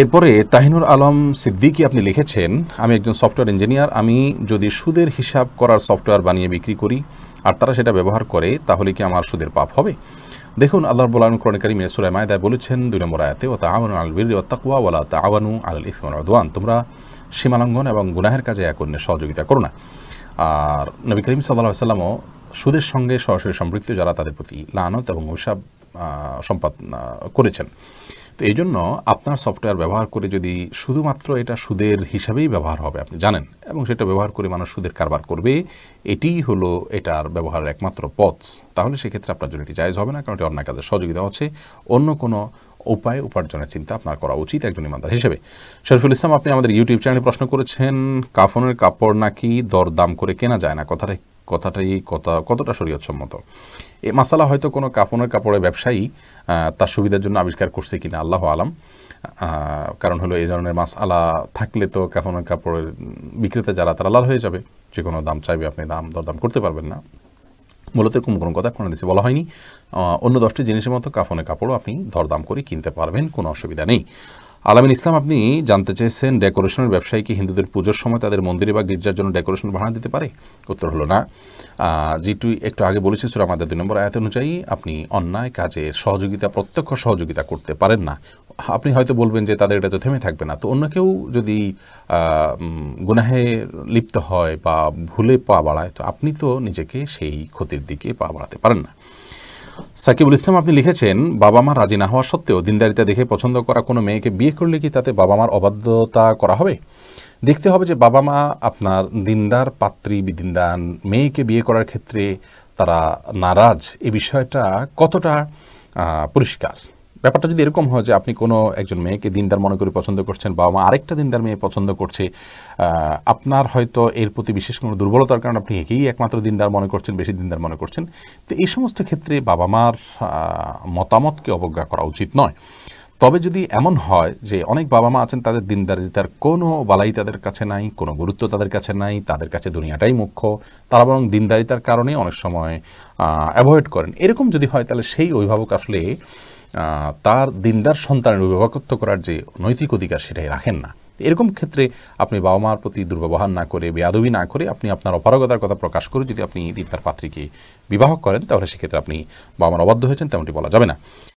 এরপরে তাহিনুর আলম সিদ্দিকী আপনি লিখেছেন আমি একজন সফটওয়্যার ইঞ্জিনিয়ার আমি যদি সুদের হিসাব করার সফটওয়্যার বানিয়ে বিক্রি করি আর তারা সেটা ব্যবহার করে তাহলে কি আমার সুদের পাপ হবে দেখুন আল্লাহ বলান ক্রণকারী মেসুরাই মায়দায় বলেছেন দুই নম্বর আয়াতে ও তা আওয়ানু আল বীর তাকুয়া ওলা তা আওয়ানু আল ইসমান রদওয়ান তোমরা সীমালঙ্ঘন এবং গুনাহের কাজে এক অন্যের সহযোগিতা করো না আর নবী করিম সাল্লাহ সাল্লামও সুদের সঙ্গে সরাসরি সম্পৃক্ত যারা তাদের প্রতি লানত এবং অভিশাপ সম্পাদ করেছেন তো এই জন্য আপনার সফটওয়্যার ব্যবহার করে যদি শুধুমাত্র এটা সুদের হিসাবেই ব্যবহার হবে আপনি জানেন এবং সেটা ব্যবহার করে মানুষ সুদের কারবার করবে এটি হলো এটার ব্যবহারের একমাত্র পথ তাহলে সেক্ষেত্রে আপনার জন্য এটি জায়জ হবে না কারণ এটি অন্য কাজের সহযোগিতা হচ্ছে অন্য কোনো উপায় উপার্জনের চিন্তা আপনার করা উচিত একজন ইমানদার হিসেবে শরীফুল ইসলাম আপনি আমাদের ইউটিউব চ্যানেলে প্রশ্ন করেছেন কাফনের কাপড় নাকি দর দাম করে কেনা যায় না কথাটা কথাটাই কথা কতটা শরীয়তসম্মত এই মাসালা হয়তো কোনো কাপনের কাপড়ের ব্যবসায়ী তার সুবিধার জন্য আবিষ্কার করছে কিনা আল্লাহ আলাম কারণ হলো এই ধরনের মাস আলা থাকলে তো কাপড়ের কাপড়ের বিক্রেতা যারা তারা লাল হয়ে যাবে যে কোনো দাম চাইবে আপনি দাম দরদাম করতে পারবেন না মূলত এরকম কোনো কথা কোনো দেশে বলা হয়নি অন্য দশটি জিনিসের মতো কাফনের কাপড়ও আপনি দরদাম করে কিনতে পারবেন কোনো অসুবিধা নেই আলামিন ইসলাম আপনি জানতে চেয়েছেন ডেকোরেশনের ব্যবসায়ী কি হিন্দুদের পুজোর সময় তাদের মন্দিরে বা গির্জার জন্য ডেকোরেশন ভাড়া দিতে পারে উত্তর হলো না যেটু একটু আগে বলেছে সুরা আমাদের দুই নম্বর আয়াত অনুযায়ী আপনি অন্যায় কাজের সহযোগিতা প্রত্যক্ষ সহযোগিতা করতে পারেন না আপনি হয়তো বলবেন যে তাদের এটা তো থেমে থাকবে না তো অন্য কেউ যদি গুনাহে লিপ্ত হয় বা ভুলে পা বাড়ায় তো আপনি তো নিজেকে সেই ক্ষতির দিকে পা বাড়াতে পারেন না সাকিবুল ইসলাম আপনি লিখেছেন বাবা মা রাজি না হওয়া সত্ত্বেও দিনদারিতা দেখে পছন্দ করা কোনো মেয়েকে বিয়ে করলে কি তাতে বাবা মার অবাধ্যতা করা হবে দেখতে হবে যে বাবা মা আপনার দিনদার পাত্রী বিদিনদান মেয়েকে বিয়ে করার ক্ষেত্রে তারা নারাজ এ বিষয়টা কতটা পরিষ্কার ব্যাপারটা যদি এরকম হয় যে আপনি কোনো একজন মেয়েকে দিনদার মনে করে পছন্দ করছেন বাবা মা আরেকটা দিনদার মেয়ে পছন্দ করছে আপনার হয়তো এর প্রতি বিশেষ কোনো দুর্বলতার কারণে আপনি একেই একমাত্র দিনদার মনে করছেন বেশি দিনদার মনে করছেন তো এই সমস্ত ক্ষেত্রে বাবা মার মতামতকে অবজ্ঞা করা উচিত নয় তবে যদি এমন হয় যে অনেক বাবা মা আছেন তাদের দিনদারিতার কোনো বালাই তাদের কাছে নাই কোনো গুরুত্ব তাদের কাছে নাই তাদের কাছে দুনিয়াটাই মুখ্য তারা বরং দিনদারিতার কারণে অনেক সময় অ্যাভয়েড করেন এরকম যদি হয় তাহলে সেই অভিভাবক আসলে তার দিনদার সন্তানের অভিভাবকত্ব করার যে নৈতিক অধিকার সেটাই রাখেন না এরকম ক্ষেত্রে আপনি বাবা মার প্রতি দুর্ব্যবহার না করে বেয়াদবি না করে আপনি আপনার অপারগতার কথা প্রকাশ করে যদি আপনি দিদার পাত্রীকে বিবাহ করেন তাহলে সেক্ষেত্রে আপনি বাবা মার অবাধ্য হয়েছেন তেমনটি বলা যাবে না